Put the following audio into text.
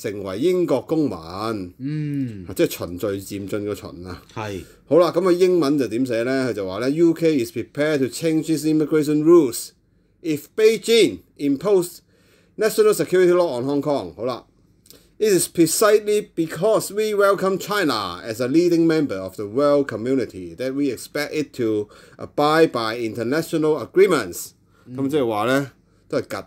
成為英國公民。嗯，即係循序漸進個循啊。係。好啦，咁啊英文就點寫咧？佢就話咧，UK is prepared to change its immigration rules if Beijing imposes national security law on Hong Kong。好啦。It is precisely because we welcome China as a leading member of the world community that we expect it to abide by international agreements。咁即係話咧，都係夾